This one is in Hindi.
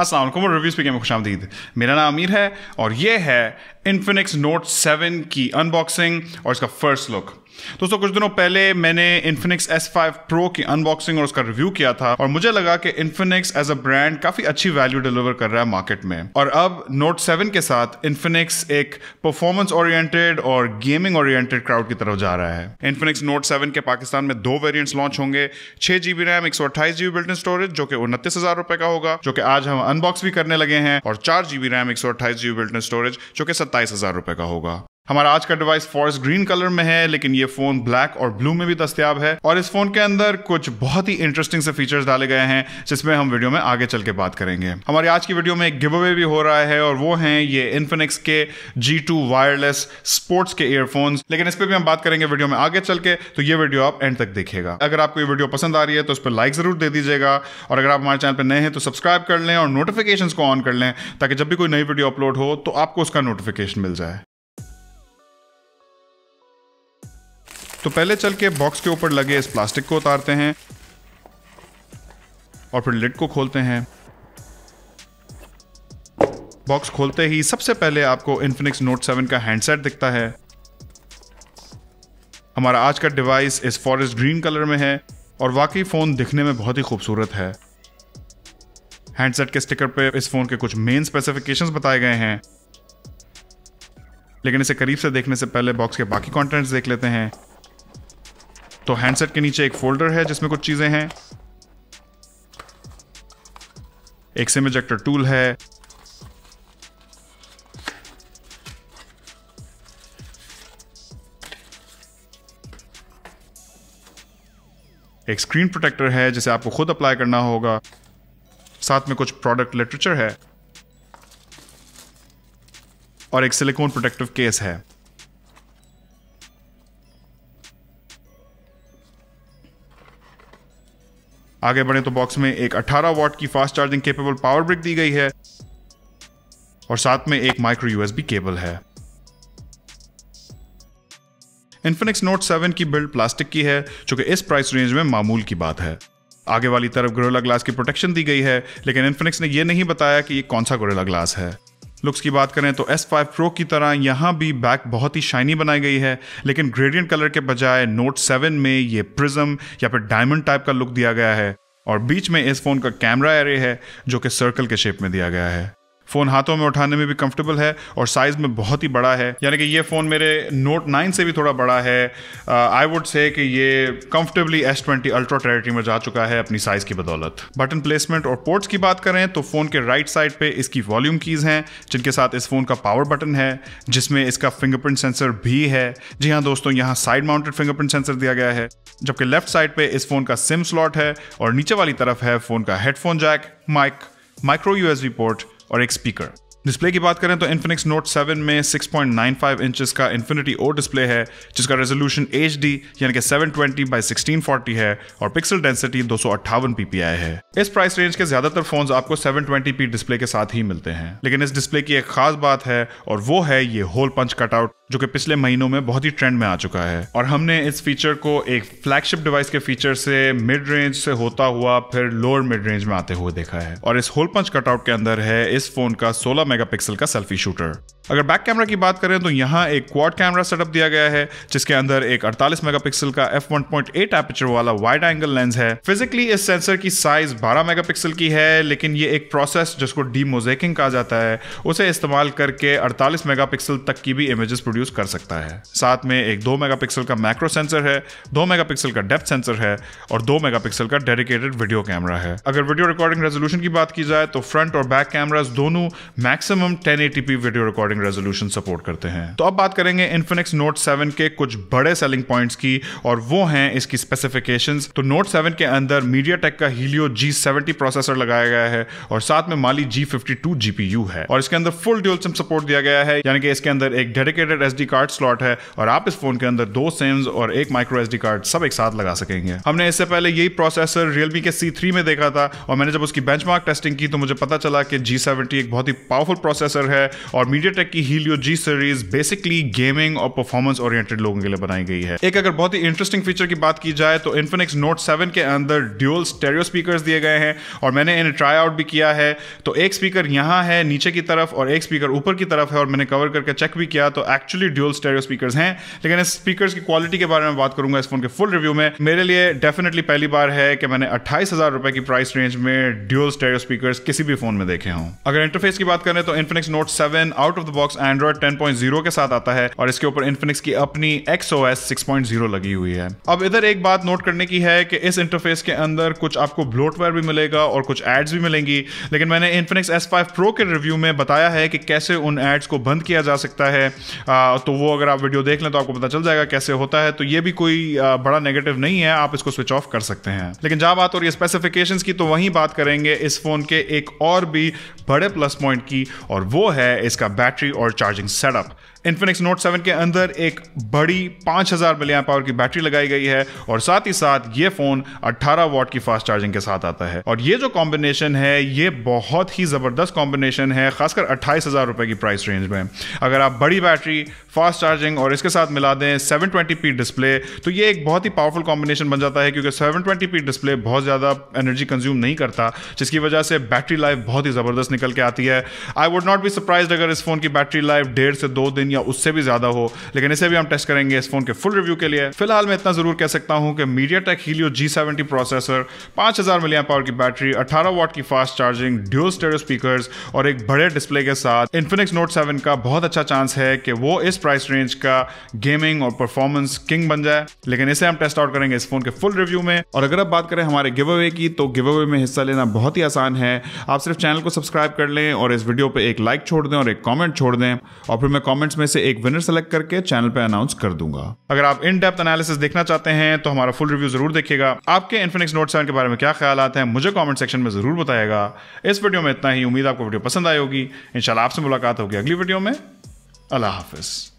असल और रिव्यूज़ पे में खुश आमदीद मेरा नाम आमिर है और ये है इन्फिनिक्स नोट 7 की अनबॉक्सिंग और इसका फर्स्ट लुक दोस्तों कुछ दिनों पहले मैंने इन्फिनिक्स S5 Pro की अनबॉक्सिंग और उसका रिव्यू किया था और मुझे लगा कि इन्फिनिक्स एज अ ब्रांड काफी अच्छी वैल्यू डिलीवर कर रहा है मार्केट में और अब नोट 7 के साथ इन्फिनिक्स एक परफॉर्मेंस ओरिएंटेड और गेमिंग ओरिएंटेड क्राउड की तरफ जा रहा है इन्फिनिक्स नोट सेवन के पाकिस्तान में दो वेरियंट्स लॉन्च होंगे छह जीबी रैम एक सौ अट्ठाईस जीबी बिल्ट स्टोरेज जो कि उनतीस हजार रुपए का होगा जो कि आज हम अनबॉक्स भी करने लगे हैं और चार जीबी रैम एक सौ अट्ठाईस जीबी बिल्ट स्टोरेज जो कि सत्ताईस हजार रुपए का होगा हमारा आज का डिवाइस फॉरेस्ट ग्रीन कलर में है लेकिन ये फोन ब्लैक और ब्लू में भी दस्तियाब है और इस फोन के अंदर कुछ बहुत ही इंटरेस्टिंग से फीचर्स डाले गए हैं जिसमें हम वीडियो में आगे चल के बात करेंगे हमारी आज की वीडियो में एक गिव अवे भी हो रहा है और वो है ये इन्फिनिक्स के जी वायरलेस स्पोर्ट्स के ईयरफोन्स लेकिन इस पर भी हम बात करेंगे वीडियो में आगे चल के तो ये वीडियो आप एंड तक देखेगा अगर आपको ये वीडियो पसंद आ रही है तो उस पर लाइक जरूर दे दीजिएगा और अगर आप हमारे चैनल पर नए हैं तो सब्सक्राइब कर लें और नोटिफिकेशन को ऑन कर लें ताकि जब भी कोई नई वीडियो अपलोड हो तो आपको उसका नोटिफिकेशन मिल जाए तो पहले चल के बॉक्स के ऊपर लगे इस प्लास्टिक को उतारते हैं और फिर लिड को खोलते हैं बॉक्स खोलते ही सबसे पहले आपको इन्फिनिक्स नोट 7 का हैंडसेट दिखता है हमारा आज का डिवाइस इस फॉरेस्ट ग्रीन कलर में है और वाकई फ़ोन दिखने में बहुत ही खूबसूरत है हैंडसेट के स्टिकर पे इस फ़ोन के कुछ मेन स्पेसिफिकेशंस बताए गए हैं लेकिन इसे करीब से देखने से पहले बॉक्स के बाकी कंटेंट्स देख लेते हैं तो हैंडसेट के नीचे एक फोल्डर है जिसमें कुछ चीज़ें हैं एक सिम इजेक्टर टूल है एक स्क्रीन प्रोटेक्टर है जिसे आपको खुद अप्लाई करना होगा साथ में कुछ प्रोडक्ट लिटरेचर है और एक सिलिकॉन प्रोटेक्टिव केस है आगे बढ़े तो बॉक्स में एक 18 वॉट की fast charging capable power brick दी गई है और साथ में एक माइक्रो यूएसबी केबल है इन्फिनिक्स नोट 7 की बिल्ड प्लास्टिक की है जो कि इस प्राइस रेंज में मामूल की बात है आगे वाली तरफ गोरेला ग्लास की प्रोटेक्शन दी गई है लेकिन इन्फिनिक्स ने यह नहीं बताया कि ये कौन सा गोरेला ग्लास है लुक्स की बात करें तो S5 Pro की तरह यहाँ भी बैक बहुत ही शाइनी बनाई गई है लेकिन ग्रेडियंट कलर के बजाय नोट 7 में ये प्रिज्म या फिर डायमंड टाइप का लुक दिया गया है और बीच में इस फोन का कैमरा एरे है जो कि सर्कल के शेप में दिया गया है फ़ोन हाथों में उठाने में भी कंफर्टेबल है और साइज़ में बहुत ही बड़ा है यानी कि ये फ़ोन मेरे नोट नाइन से भी थोड़ा बड़ा है आई वुड से कि ये comfortably S twenty ultra territory में जा चुका है अपनी साइज़ की बदौलत बटन प्लेसमेंट और पोर्ट्स की बात करें तो फ़ोन के राइट साइड पर इसकी वॉल्यूम कीज़ हैं जिनके साथ इस फ़ोन का पावर बटन है जिसमें इसका फिंगरप्रिंट सेंसर भी है जी हाँ दोस्तों यहाँ साइड माउंटेड फिंगरप्रिंट सेंसर दिया गया है जबकि लेफ्ट साइड पे इस फ़ोन का सिम स्लॉट है और नीचे वाली तरफ है फ़ोन का headphone jack mic micro USB port or speaker. Display की बात करें तो इन्फिनिक्स नोट 7 में 6.95 इंचेस का इन्फिनिटी ओ डिस्प्ले है जिसका रेजोल्यूशन एच डी यानी कि 720 बाई 1640 है और पिक्सल डेंसिटी दो पीपीआई है इस प्राइस रेंज के ज्यादातर फोन्स आपको 720p डिस्प्ले के साथ ही मिलते हैं लेकिन इस डिस्प्ले की एक खास बात है और वो है ये होल पंच कटआउट जो कि पिछले महीनों में बहुत ही ट्रेंड में आ चुका है और हमने इस फीचर को एक फ्लैगशिप डिवाइस के फीचर से मिड रेंज से होता हुआ फिर लोअर मिड रेंज में आते हुए देखा है और इस होल पंच कटआउट के अंदर है इस फोन का सोलह मेगापिक्सल का सेल्फी शूटर अगर बैक कैमरा की बात करें तो यहाँ एक क्वाड कैमरा सेटअप दिया गया है जिसके अंदर एक 48 मेगापिक्सल का एफ वन पॉइंट वाला वाइड एंगल लेंस है फिजिकली इस सेंसर की साइज 12 मेगापिक्सल की है लेकिन ये एक प्रोसेस जिसको डी मोजेकिंग कहा जाता है उसे इस्तेमाल करके 48 मेगापिक्सल तक की भी इमेजेस प्रोड्यूस कर सकता है साथ में एक दो मेगा का मैक्रो सेंसर है दो मेगा का डेप्थ सेंसर है और दो मेगा का डेडिकेटेड वीडियो कैमरा है अगर वीडियो रिकॉर्डिंग रेजोल्यूशन की बात की जाए तो फ्रंट और बैक कैमराज दोनों maximum ten video recording recording resolution support करते हैं तो अब बात करेंगे इन्फिनिक्स नोट सेवन के कुछ बड़े सेलिंग पॉइंट्स की और वो हैं इसकी स्पेसिफिकेशन तो नोट सेवन के अंदर मीडिया टेक का हीलियो जी सेवेंटी प्रोसेसर लगाया गया है और साथ में Mali G fifty two GPU है और इसके अंदर फुल ड्यूल सिम सपोर्ट दिया गया है यानी कि इसके अंदर एक डेडिकेटेड एसडी कार्ड स्लॉट है और आप इस फोन के अंदर दो सिम्स और एक माइक्रो एसडी कार्ड सब एक साथ लगा सकेंगे हमने इससे पहले यही प्रोसेसर रियलमी के सी थ्री में देखा था और मैंने जब उसकी बेंचमार्क टेस्टिंग की तो मुझे पता चला कि जी सेवेंटी एक बहुत ही पावरफुल प्रोसेसर है और मीडिया टेक की Helio G series basically gaming और परफॉर्मेंस ओरिएंटेड लोगों के लिए बनाई गई है एक अगर बहुत ही इंटरेस्टिंग फीचर की बात की जाए तो इन्फिनिक्स नोट सेवन के अंदर ड्यूल स्टेरियो स्पीकर दिए गए हैं और मैंने इन्हें ट्राई आउट भी किया है तो एक स्पीकर यहाँ है नीचे की तरफ और एक स्पीकर ऊपर की तरफ है और मैंने कवर करके चेक भी किया तो एक्चुअली ड्यूल स्टेरियो स्पीकर हैं लेकिन इस स्पीकर की क्वालिटी के बारे में बात करूंगा इस फोन के फुल रिव्यू में मेरे लिए डेफिनेटली पहली बार है कि मैंने अट्ठाईस हजार रुपए की प्राइस रेंज में ड्यूल स्टेरियो स्पीकर किसी भी फोन में देखे हों अगर इंटरफेस की बात करें तो Infinix note seven out of the box Android 10.0 के साथ आता है और इसके ऊपर इन्फिनिक्स की अपनी एक्सओएस 6.0 लगी हुई है अब इधर एक बात नोट करने की है कि इस इंटरफेस के अंदर कुछ आपको ब्लोटवेयर भी मिलेगा और कुछ एड्स भी मिलेंगी लेकिन मैंने इन्फिनिक्स एस प्रो के रिव्यू में बताया है कि कैसे उन एड्स को बंद किया जा सकता है आ, तो वो अगर आप वीडियो देख लें तो आपको पता चल जाएगा कैसे होता है तो ये भी कोई बड़ा नेगेटिव नहीं है आप इसको स्विच ऑफ कर सकते हैं लेकिन जहां बात हो रही है स्पेसिफिकेशन की तो वहीं बात करेंगे इस फोन के एक और भी बड़े प्लस पॉइंट की और वो है इसका battery battery or charging setup. Infinix note 7 के अंदर एक बड़ी 5000 हज़ार मिलियन पावर की बैटरी लगाई गई है और साथ ही साथ ये फ़ोन 18 वाट की फास्ट चार्जिंग के साथ आता है और ये जो कॉम्बिनेशन है ये बहुत ही ज़बरदस्त कॉम्बिनेशन है खासकर अट्ठाईस हज़ार रुपये की प्राइस रेंज में अगर आप बड़ी बैटरी फास्ट चार्जिंग और इसके साथ मिला दें सेवन ट्वेंटी डिस्प्ले तो ये एक बहुत ही पावरफुल कॉम्बिनेशन बन जाता है क्योंकि सेवन ट्वेंटी डिस्प्ले बहुत ज़्यादा एनर्जी कंज्यूम नहीं करता जिसकी वजह से बैटरी लाइफ बहुत ही ज़बरदस्त निकल के आती है I would not be surprise अगर इस फोन की बैटरी लाइफ डेढ़ से दो दिन या उससे भी ज्यादा हो लेकिन इसे भी हम टेस्ट करेंगे इस फोन के फुल रिव्यू के लिए फिलहाल मैं इतना जरूर कह सकता हूं कि MediaTek Helio G seventy processor पांच हजार मिलियन पावर की बैटरी अठारह वॉट की fast charging dual stereo speaker और एक बड़े डिस्प्ले के साथ इन्फिनिक्स नोट सेवन का बहुत अच्छा चांस है कि वो इस प्राइस रेंज का गेमिंग और परफॉर्मेंस किंग बन जाए लेकिन इसे हम टेस्ट आउट करेंगे इस फोन के फुल रिव्यू में और अगर आप बात करें हमारे गिव अवे की तो गिव अवे में हिस्सा लेना बहुत ही आसान है आप सिर्फ चैनल को सब्सक्राइब कर लें और इस वीडियो पर एक लाइक छोड़ दें और एक कॉमेंट छोड़ दें और फिर मैं कॉमेंट्स में से एक विनर सेलेक्ट करके चैनल पे अनाउंस कर दूंगा अगर आप इन डेप्थ एनालिसिस देखना चाहते हैं तो हमारा फुल रिव्यू जरूर देखिएगा आपके इन्फिनिक्स नोट सेवन के बारे में क्या ख्याल हैं मुझे कॉमेंट सेक्शन में जरूर बताएगा इस वीडियो में इतना ही उम्मीद आपको वीडियो पसंद आई होगी आपसे मुलाकात होगी अगली वीडियो में अल्लाह हाफिज़